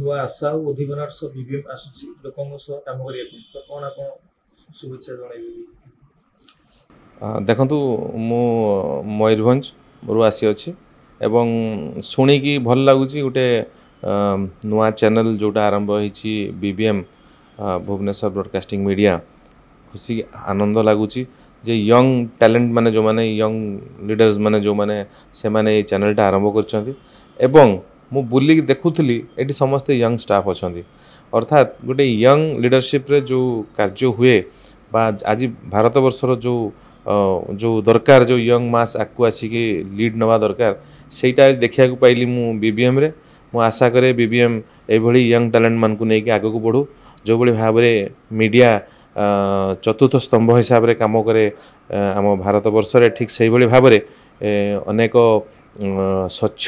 ନୂଆ ଆଶା ଓ ଉଦ୍ଦୀପନାର ସହ ବିବିଏମ୍ ଆସୁଛି ଲୋକଙ୍କ ସହ କାମ କରିବା ପାଇଁ ତ କ'ଣ ଆପଣ ଶୁଭେଚ୍ଛା ଜଣାଇବେ ଦେଖନ୍ତୁ ମୁଁ ମୟୂରଭଞ୍ଜରୁ ଆସିଅଛି ଏବଂ ଶୁଣିକି ଭଲ ଲାଗୁଛି ଗୋଟେ ନୂଆ ଚ୍ୟାନେଲ୍ ଯେଉଁଟା ଆରମ୍ଭ ହେଇଛି ବିବିଏମ୍ ଭୁବନେଶ୍ୱର ବ୍ରଡ଼କାଷ୍ଟିଂ ମିଡ଼ିଆ ଖୁସି ଆନନ୍ଦ ଲାଗୁଛି ଯେ ୟଙ୍ଗ ଟ୍ୟାଲେଣ୍ଟ ମାନେ ଯେଉଁମାନେ ୟଙ୍ଗ ଲିଡ଼ର୍ସ ମାନେ ଯେଉଁମାନେ ସେମାନେ ଏଇ ଚ୍ୟାନେଲ୍ଟା ଆରମ୍ଭ କରିଛନ୍ତି ଏବଂ ମୁଁ ବୁଲିକି ଦେଖୁଥିଲି ଏଠି ସମସ୍ତେ ୟଙ୍ଗ ଷ୍ଟାଫ୍ ଅଛନ୍ତି ଅର୍ଥାତ୍ ଗୋଟେ ୟଙ୍ଗ ଲିଡରସିପ୍ରେ ଯେଉଁ କାର୍ଯ୍ୟ ହୁଏ ବା ଆଜି ଭାରତବର୍ଷର ଯେଉଁ ଯେଉଁ ଦରକାର ଯେଉଁ ୟଙ୍ଗ ମାସ୍ ଆଗକୁ ଆସିକି ଲିଡ୍ ନେବା ଦରକାର ସେଇଟା ଦେଖିବାକୁ ପାଇଲି ମୁଁ ବିବିଏମ୍ରେ ମୁଁ ଆଶା କରେ ବିବିଏମ୍ ଏଭଳି ୟଙ୍ଗ ଟ୍ୟାଲେଣ୍ଟମାନଙ୍କୁ ନେଇକି ଆଗକୁ ବଢ଼ୁ ଯେଉଁଭଳି ଭାବରେ ମିଡ଼ିଆ ଚତୁର୍ଥ ସ୍ତମ୍ଭ ହିସାବରେ କାମ କରେ ଆମ ଭାରତବର୍ଷରେ ଠିକ୍ ସେହିଭଳି ଭାବରେ ଅନେକ ସ୍ୱଚ୍ଛ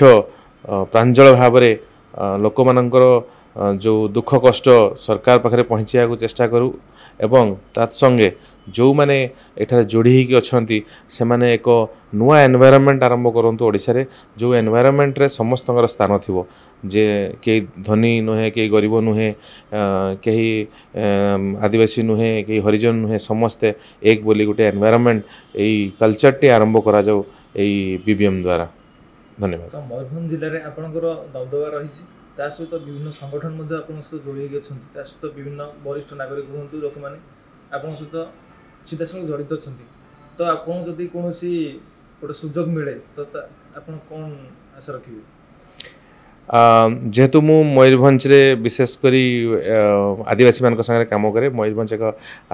ପ୍ରାଞ୍ଜଳ ଭାବରେ ଲୋକମାନଙ୍କର ଯେଉଁ ଦୁଃଖ କଷ୍ଟ ସରକାର ପାଖରେ ପହଞ୍ଚାଇବାକୁ ଚେଷ୍ଟା କରୁ ଏବଂ ତତ୍ ସଙ୍ଗେ ଯେଉଁମାନେ ଏଠାରେ ଯୋଡ଼ି ହେଇକି ଅଛନ୍ତି ସେମାନେ ଏକ ନୂଆ ଏନ୍ଭାଇରନମେଣ୍ଟ ଆରମ୍ଭ କରନ୍ତୁ ଓଡ଼ିଶାରେ ଯେଉଁ ଏନ୍ଭାଇରନମେଣ୍ଟରେ ସମସ୍ତଙ୍କର ସ୍ଥାନ ଥିବ ଯେ କେହି ଧନୀ ନୁହେଁ କେହି ଗରିବ ନୁହେଁ କେହି ଆଦିବାସୀ ନୁହେଁ କେହି ହରିଜନ ନୁହେଁ ସମସ୍ତେ ଏକ ବୋଲି ଗୋଟେ ଏନ୍ଭାଇରନମେଣ୍ଟ ଏଇ କଲଚରଟି ଆରମ୍ଭ କରାଯାଉ ଏଇ ବିବିଏମ୍ ଦ୍ୱାରା ଧନ୍ୟବାଦ ମୟୂରଭଞ୍ଜ ଜିଲ୍ଲାରେ ଆପଣଙ୍କର ଦବଦବା ରହିଛି ତା ସହିତ ବିଭିନ୍ନ ସଂଗଠନ ମଧ୍ୟ ଆପଣଙ୍କ ସହିତ ଯୋଡ଼ି ହେଇକି ଅଛନ୍ତି ତା ସହିତ ବିଭିନ୍ନ ବରିଷ୍ଠ ନାଗରିକ ହୁଅନ୍ତୁ ଲୋକମାନେ ଆପଣଙ୍କ ସହିତ ସିଧାସଳଖ ଜଡ଼ିତ ଅଛନ୍ତି ତ ଆପଣ ଯଦି କୌଣସି ଗୋଟେ ସୁଯୋଗ ମିଳେ ତ ଆପଣ କ'ଣ ଆଶା ରଖିବେ ଯେହେତୁ ମୁଁ ମୟୂରଭଞ୍ଜରେ ବିଶେଷ କରି ଆଦିବାସୀମାନଙ୍କ ସାଙ୍ଗରେ କାମ କରେ ମୟୂରଭଞ୍ଜ ଏକ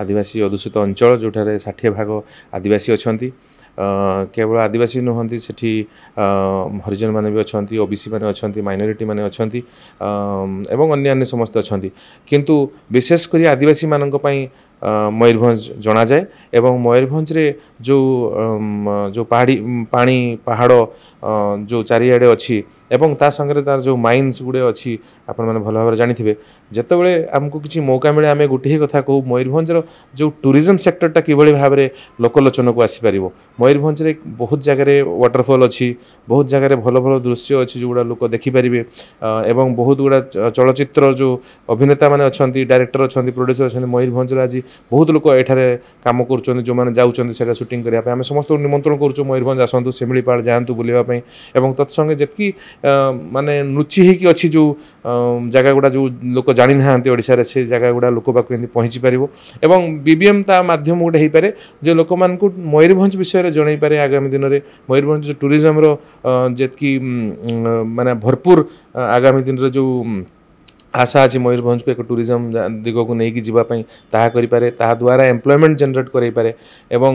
ଆଦିବାସୀ ଅଧ୍ୟୁଷିତ ଅଞ୍ଚଳ ଯେଉଁଠାରେ ଷାଠିଏ ଭାଗ ଆଦିବାସୀ ଅଛନ୍ତି କେବଳ ଆଦିବାସୀ ନୁହନ୍ତି ସେଠି ହରିଜନମାନେ ବି ଅଛନ୍ତି ଓବିସି ମାନେ ଅଛନ୍ତି ମାଇନରିଟି ମାନେ ଅଛନ୍ତି ଏବଂ ଅନ୍ୟାନ୍ୟ ସମସ୍ତେ ଅଛନ୍ତି କିନ୍ତୁ ବିଶେଷ କରି ଆଦିବାସୀମାନଙ୍କ ପାଇଁ ମୟୂରଭଞ୍ଜ ଜଣାଯାଏ ଏବଂ ମୟୂରଭଞ୍ଜରେ ଯେଉଁ ଯେଉଁ ପାହାଡ଼ି ପାଣି ପାହାଡ଼ ଯେଉଁ ଚାରିଆଡ଼େ ଅଛି ଏବଂ ତା ସାଙ୍ଗରେ ତାର ଯେଉଁ ମାଇନ୍ସ ଗୁଡ଼ିଏ ଅଛି ଆପଣମାନେ ଭଲ ଭାବରେ ଜାଣିଥିବେ ଯେତେବେଳେ ଆମକୁ କିଛି ମୌକା ମିଳେ ଆମେ ଗୋଟିଏ କଥା କହୁ ମୟୂରଭଞ୍ଜର ଯେଉଁ ଟୁରିଜମ୍ ସେକ୍ଟରଟା କିଭଳି ଭାବରେ ଲୋକଲୋଚନକୁ ଆସିପାରିବ ମୟୂରଭଞ୍ଜରେ ବହୁତ ଜାଗାରେ ୱାଟରଫଲ୍ ଅଛି ବହୁତ ଜାଗାରେ ଭଲ ଭଲ ଦୃଶ୍ୟ ଅଛି ଯେଉଁଗୁଡ଼ା ଲୋକ ଦେଖିପାରିବେ ଏବଂ ବହୁତ ଗୁଡ଼ା ଚଳଚ୍ଚିତ୍ର ଯେଉଁ ଅଭିନେତାମାନେ ଅଛନ୍ତି ଡାଇରେକ୍ଟର ଅଛନ୍ତି ପ୍ରଡ୍ୟୁସର ଅଛନ୍ତି ମୟୂରଭଞ୍ଜରେ ଆଜି ବହୁତ ଲୋକ ଏଠାରେ କାମ କରୁଛନ୍ତି ଯେଉଁମାନେ ଯାଉଛନ୍ତି ସେଇଟା ସୁଟିଂ କରିବା ପାଇଁ ଆମେ ସମସ୍ତଙ୍କୁ ନିମନ୍ତ୍ରଣ କରୁଛୁ ମୟୂରଭଞ୍ଜ ଆସନ୍ତୁ ଶିମିଳିପାଳ ଯାଆନ୍ତୁ ବୁଲିବା ପାଇଁ ଏବଂ ତତ୍ସଙ୍ଗେ ଯେତିକି ମାନେ ଲୁଚି ହେଇକି ଅଛି ଯେଉଁ ଜାଗା ଗୁଡ଼ା ଯେଉଁ ଲୋକ ଜାଣିନାହାନ୍ତି ଓଡ଼ିଶାରେ ସେ ଜାଗା ଗୁଡ଼ା ଲୋକ ପାଖକୁ କେମିତି ପହଞ୍ଚି ପାରିବ ଏବଂ ବିବିଏମ୍ ତା ମାଧ୍ୟମ ଗୋଟେ ହେଇପାରେ ଯେ ଲୋକମାନଙ୍କୁ ମୟୂରଭଞ୍ଜ ବିଷୟରେ ଜଣେଇ ପାରେ ଆଗାମୀ ଦିନରେ ମୟୂରଭଞ୍ଜ ଟୁରିଜମ୍ର ଯେତିକି ମାନେ ଭରପୁର ଆଗାମୀ ଦିନରେ ଯେଉଁ ଆଶା ଅଛି ମୟୂରଭଞ୍ଜକୁ ଏକ ଟୁରିଜମ ଦିଗକୁ ନେଇକି ଯିବା ପାଇଁ ତାହା କରିପାରେ ତାହା ଦ୍ୱାରା ଏମ୍ପ୍ଲୟମେଣ୍ଟ ଜେନେରେଟ୍ କରାଇପାରେ ଏବଂ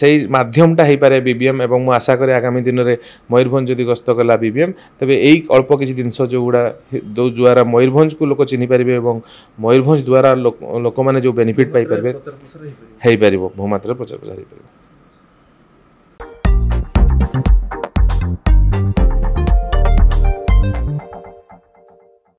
ସେଇ ମାଧ୍ୟମଟା ହେଇପାରେ ବିବିଏମ୍ ଏବଂ ମୁଁ ଆଶା କରେ ଆଗାମୀ ଦିନରେ ମୟୂରଭଞ୍ଜ ଯଦି ଗସ୍ତ କଲା ବିବିଏମ୍ ତେବେ ଏଇ ଅଳ୍ପ କିଛି ଜିନିଷ ଯେଉଁଗୁଡ଼ା ଯେଉଁ ଦ୍ୱାରା ମୟୂରଭଞ୍ଜକୁ ଲୋକ ଚିହ୍ନିପାରିବେ ଏବଂ ମୟୂରଭଞ୍ଜ ଦ୍ୱାରା ଲୋକମାନେ ଯେଉଁ ବେନିଫିଟ୍ ପାଇପାରିବେ ହେଇପାରିବ ବହୁମାତ୍ରାରେ ପ୍ରଚାର ପ୍ରସାର ହେଇପାରିବ